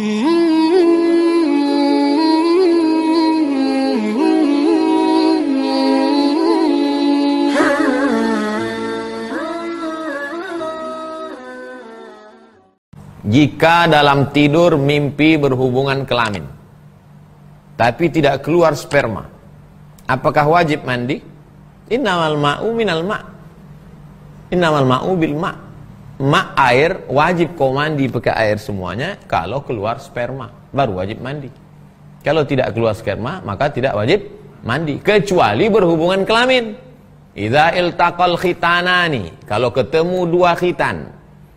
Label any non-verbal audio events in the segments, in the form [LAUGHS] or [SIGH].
Jika dalam tidur mimpi berhubungan kelamin Tapi tidak keluar sperma Apakah wajib mandi? Innamal ma'u minal ma' Innamal ma'u bil ma' mak air wajib kau mandi pakai air semuanya kalau keluar sperma baru wajib mandi kalau tidak keluar sperma maka tidak wajib mandi kecuali berhubungan kelamin idza iltaqal khitanani kalau ketemu dua khitan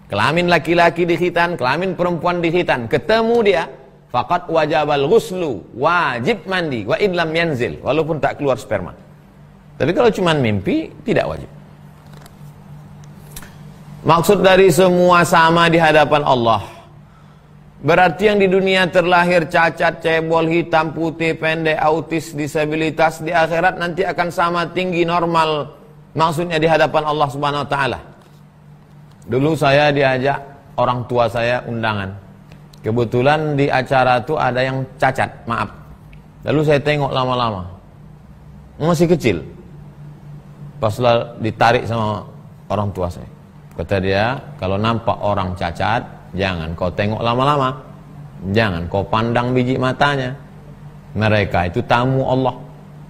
kelamin laki-laki di khitan kelamin perempuan di khitan ketemu dia faqad wajabal ghuslu wajib mandi wa in yanzil walaupun tak keluar sperma tapi kalau cuma mimpi tidak wajib Maksud dari semua sama di hadapan Allah. Berarti yang di dunia terlahir cacat, cebol, hitam, putih, pendek, autis, disabilitas di akhirat nanti akan sama tinggi normal. Maksudnya di hadapan Allah Subhanahu wa taala. Dulu saya diajak orang tua saya undangan. Kebetulan di acara itu ada yang cacat, maaf. Lalu saya tengok lama-lama. Masih kecil. Pas ditarik sama orang tua saya. Kata dia, kalau nampak orang cacat, jangan kau tengok lama-lama. Jangan kau pandang biji matanya. Mereka itu tamu Allah.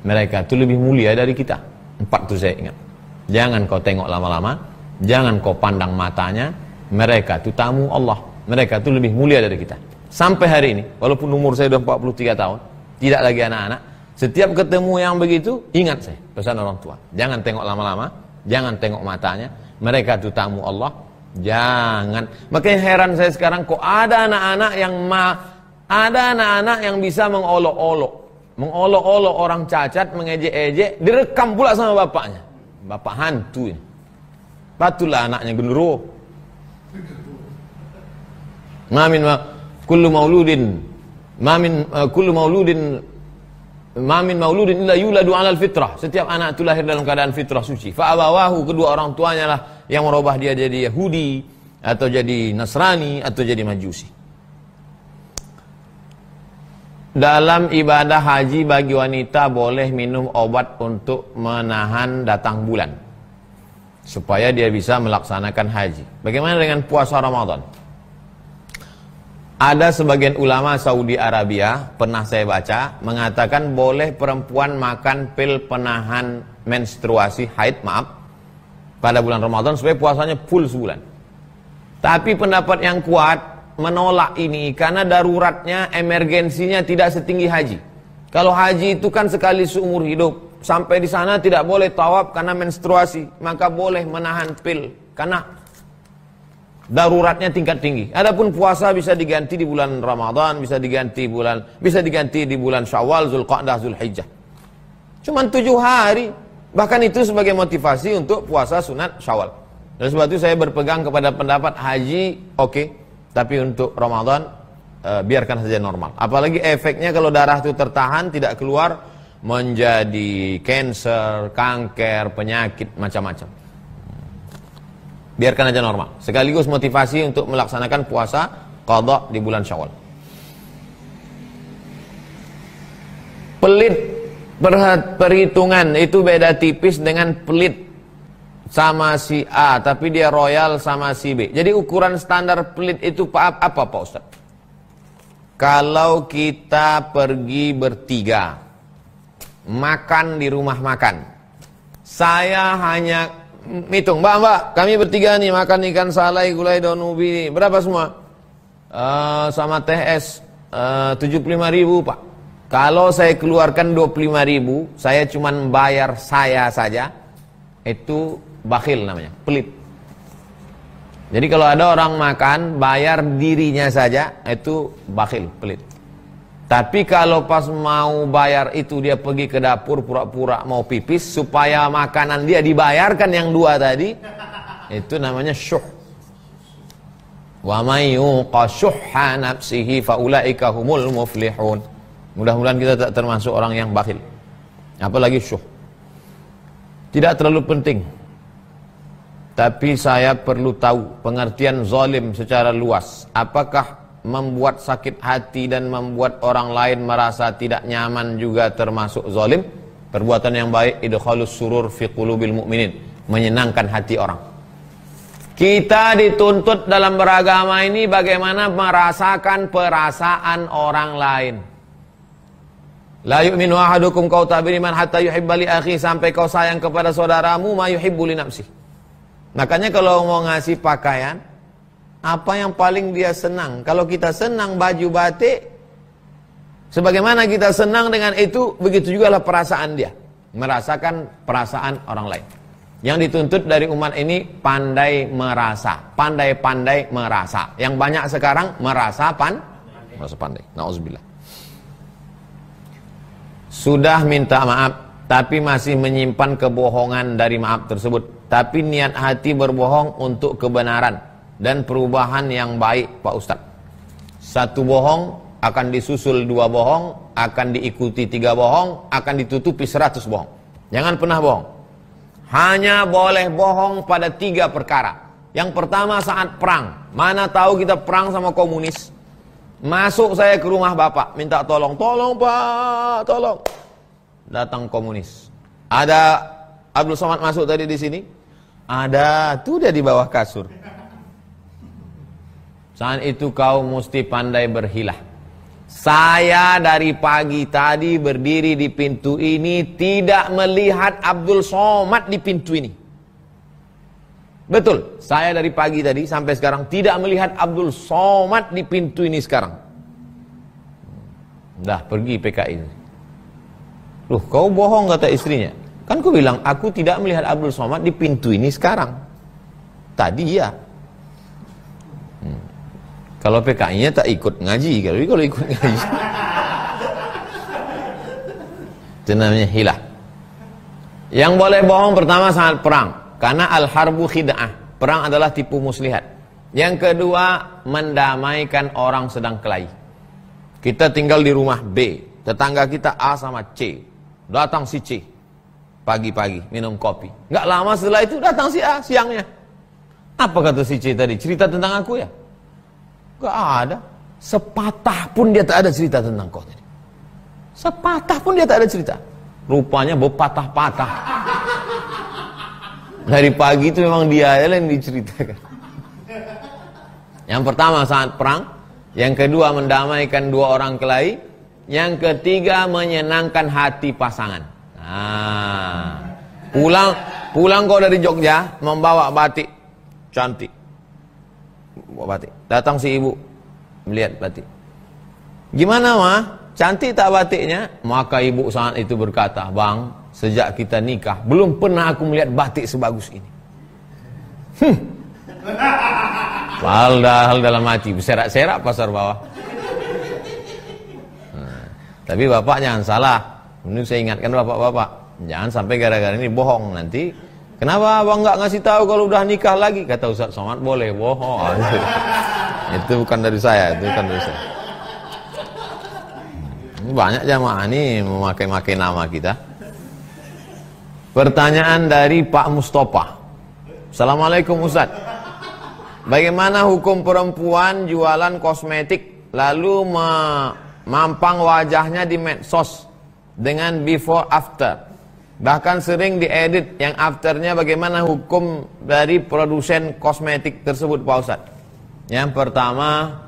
Mereka itu lebih mulia dari kita. Empat itu saya ingat. Jangan kau tengok lama-lama. Jangan kau pandang matanya. Mereka itu tamu Allah. Mereka itu lebih mulia dari kita. Sampai hari ini, walaupun umur saya sudah 43 tahun, tidak lagi anak-anak, setiap ketemu yang begitu, ingat saya, pesan orang tua. Jangan tengok lama-lama, jangan tengok matanya, mereka itu tamu Allah jangan makanya heran saya sekarang kok ada anak-anak yang ma ada anak-anak yang bisa mengolok-olok mengolok-olok orang cacat mengejek-ejek direkam pula sama bapaknya bapak hantu ini patulah anaknya genduro mamin ma kullu mauludin mamin uh, eh, kullu mauludin mamin mauludin illa yuladu alal fitrah setiap anak itu lahir dalam keadaan fitrah suci Fa'abawahu kedua orang tuanya lah yang merubah dia jadi Yahudi atau jadi Nasrani atau jadi Majusi. Dalam ibadah haji bagi wanita boleh minum obat untuk menahan datang bulan supaya dia bisa melaksanakan haji. Bagaimana dengan puasa Ramadan? Ada sebagian ulama Saudi Arabia pernah saya baca mengatakan boleh perempuan makan pil penahan menstruasi haid maaf pada bulan Ramadan supaya puasanya full sebulan. Tapi pendapat yang kuat menolak ini karena daruratnya, emergensinya tidak setinggi haji. Kalau haji itu kan sekali seumur hidup, sampai di sana tidak boleh tawaf karena menstruasi, maka boleh menahan pil karena daruratnya tingkat tinggi. Adapun puasa bisa diganti di bulan Ramadan, bisa diganti bulan, bisa diganti di bulan Syawal, Zulqa'dah, Zulhijjah. Cuman tujuh hari, Bahkan itu sebagai motivasi untuk puasa sunat syawal. Dan sebab itu saya berpegang kepada pendapat haji oke, okay, tapi untuk Ramadan e, biarkan saja normal. Apalagi efeknya kalau darah itu tertahan tidak keluar menjadi cancer, kanker, penyakit macam-macam. Biarkan aja normal. Sekaligus motivasi untuk melaksanakan puasa kodok di bulan Syawal. Pelit Perhat, perhitungan itu beda tipis dengan pelit sama si A, tapi dia royal sama si B. Jadi ukuran standar pelit itu apa, apa Pak Ustaz? Kalau kita pergi bertiga, makan di rumah makan. Saya hanya hitung, mbak, mbak, kami bertiga nih makan ikan salai, gulai, daun ubi, berapa semua? Uh, sama teh es, uh, 75 ribu Pak. Kalau saya keluarkan 25 ribu, saya cuma bayar saya saja, itu bakhil namanya, pelit. Jadi kalau ada orang makan, bayar dirinya saja, itu bakhil, pelit. Tapi kalau pas mau bayar itu dia pergi ke dapur pura-pura mau pipis supaya makanan dia dibayarkan yang dua tadi itu namanya syuh. Wa may yuqa syuhha nafsihi faulaika humul muflihun. Mudah-mudahan kita tak termasuk orang yang bakhil. Apalagi syuh. Tidak terlalu penting. Tapi saya perlu tahu pengertian zalim secara luas. Apakah membuat sakit hati dan membuat orang lain merasa tidak nyaman juga termasuk zalim? Perbuatan yang baik idkhalus surur fi qulubil mu'minin, menyenangkan hati orang. Kita dituntut dalam beragama ini bagaimana merasakan perasaan orang lain. La yu'minu ahadukum kau tabiriman beriman hatta yuhibbali akhi sampai kau sayang kepada saudaramu ma yuhibbuli nafsi. Makanya kalau mau ngasih pakaian apa yang paling dia senang? Kalau kita senang baju batik sebagaimana kita senang dengan itu begitu juga lah perasaan dia merasakan perasaan orang lain. Yang dituntut dari umat ini pandai merasa, pandai-pandai merasa. Yang banyak sekarang merasa pan, merasa pandai. Nauzubillah. Sudah minta maaf Tapi masih menyimpan kebohongan dari maaf tersebut Tapi niat hati berbohong untuk kebenaran Dan perubahan yang baik Pak Ustadz Satu bohong akan disusul dua bohong Akan diikuti tiga bohong Akan ditutupi seratus bohong Jangan pernah bohong Hanya boleh bohong pada tiga perkara Yang pertama saat perang Mana tahu kita perang sama komunis Masuk saya ke rumah bapak, minta tolong, tolong pak, tolong. Datang komunis. Ada Abdul Somad masuk tadi di sini. Ada, tuh dia di bawah kasur. Saat itu kau mesti pandai berhilah. Saya dari pagi tadi berdiri di pintu ini tidak melihat Abdul Somad di pintu ini. Betul, saya dari pagi tadi sampai sekarang tidak melihat Abdul Somad di pintu ini sekarang. Dah pergi PKI. Loh, kau bohong kata istrinya. Kan ku bilang, aku tidak melihat Abdul Somad di pintu ini sekarang. Tadi ya. Hmm. Kalau PKI-nya tak ikut ngaji, kalau kalau ikut ngaji. Itu namanya hilah. Yang boleh bohong pertama saat perang. Karena al-harbu khid'ah, perang adalah tipu muslihat. Yang kedua, mendamaikan orang sedang kelahi. Kita tinggal di rumah B, tetangga kita A sama C. Datang si C, pagi-pagi minum kopi. Gak lama setelah itu datang si A siangnya. Apa kata si C tadi? Cerita tentang aku ya? Gak ada. Sepatah pun dia tak ada cerita tentang kau tadi. Sepatah pun dia tak ada cerita. Rupanya berpatah-patah dari pagi itu memang dia yang diceritakan yang pertama saat perang yang kedua mendamaikan dua orang kelahi yang ketiga menyenangkan hati pasangan nah, pulang pulang kau dari Jogja membawa batik cantik bawa batik datang si ibu melihat batik gimana mah cantik tak batiknya maka ibu saat itu berkata bang sejak kita nikah belum pernah aku melihat batik sebagus ini hmm. hal dalam hati berserak-serak pasar bawah hmm. tapi bapak jangan salah ini saya ingatkan bapak-bapak jangan sampai gara-gara ini bohong nanti kenapa abang nggak ngasih tahu kalau udah nikah lagi kata Ustaz Somad boleh bohong [LAUGHS] itu bukan dari saya itu bukan dari saya hmm. banyak jamaah ini memakai-makai nama kita Pertanyaan dari Pak Mustafa. Assalamualaikum Ustaz. Bagaimana hukum perempuan jualan kosmetik lalu memampang wajahnya di medsos dengan before after? Bahkan sering diedit yang afternya bagaimana hukum dari produsen kosmetik tersebut Pak Ustaz? Yang pertama,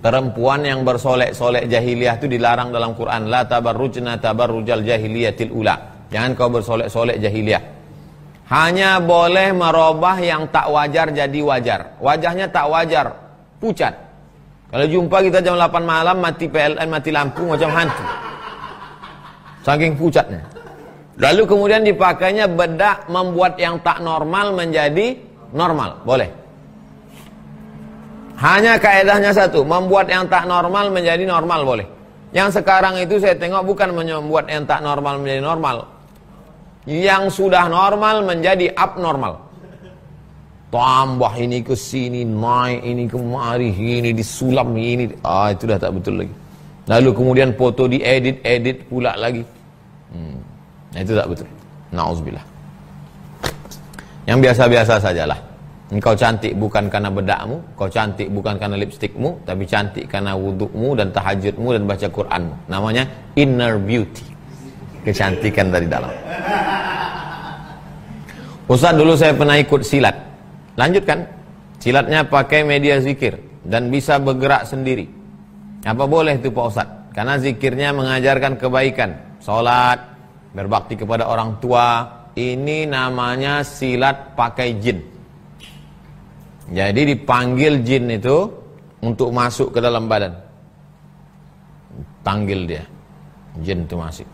perempuan yang bersolek-solek jahiliyah itu dilarang dalam Quran. La tabarrujna tabarrujal jahiliyatil ula' Jangan kau bersolek-solek jahiliyah. Hanya boleh merubah yang tak wajar jadi wajar. Wajahnya tak wajar, pucat. Kalau jumpa kita jam 8 malam mati PLN, mati lampu macam hantu. Saking pucatnya. Lalu kemudian dipakainya bedak membuat yang tak normal menjadi normal. Boleh. Hanya kaedahnya satu, membuat yang tak normal menjadi normal boleh. Yang sekarang itu saya tengok bukan membuat yang tak normal menjadi normal, yang sudah normal menjadi abnormal. Tambah ini ke sini, naik ini kemari, ini disulam ini. Ah, itu dah tak betul lagi. Lalu kemudian foto diedit, edit pula lagi. Hmm, nah, itu tak betul. Nauzubillah. Yang biasa-biasa sajalah. Engkau cantik bukan karena bedakmu, kau cantik bukan karena lipstikmu, tapi cantik karena wudukmu dan tahajudmu dan baca Quranmu. Namanya inner beauty kecantikan dari dalam Ustaz dulu saya pernah ikut silat lanjutkan silatnya pakai media zikir dan bisa bergerak sendiri apa boleh itu Pak Ustaz karena zikirnya mengajarkan kebaikan sholat berbakti kepada orang tua ini namanya silat pakai jin jadi dipanggil jin itu untuk masuk ke dalam badan panggil dia jin itu masuk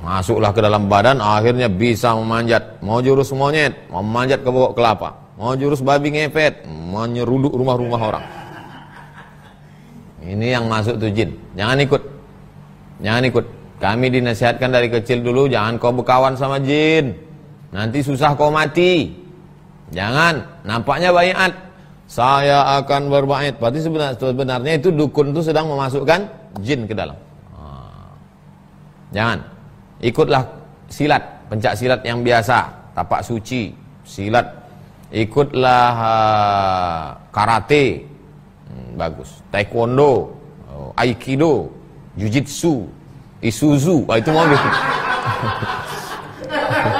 Masuklah ke dalam badan, akhirnya bisa memanjat. Mau jurus monyet, memanjat ke pokok kelapa. Mau jurus babi ngepet, menyeruduk rumah-rumah orang. Ini yang masuk tuh jin. Jangan ikut. Jangan ikut. Kami dinasihatkan dari kecil dulu, jangan kau berkawan sama jin. Nanti susah kau mati. Jangan. Nampaknya bayat. Saya akan berbaik Berarti sebenarnya itu dukun itu sedang memasukkan jin ke dalam. Ah. Jangan ikutlah silat, pencak silat yang biasa, tapak suci, silat. Ikutlah uh, karate, hmm, bagus. Taekwondo, uh, aikido, jujitsu, isuzu, ah, itu mobil. [LAUGHS]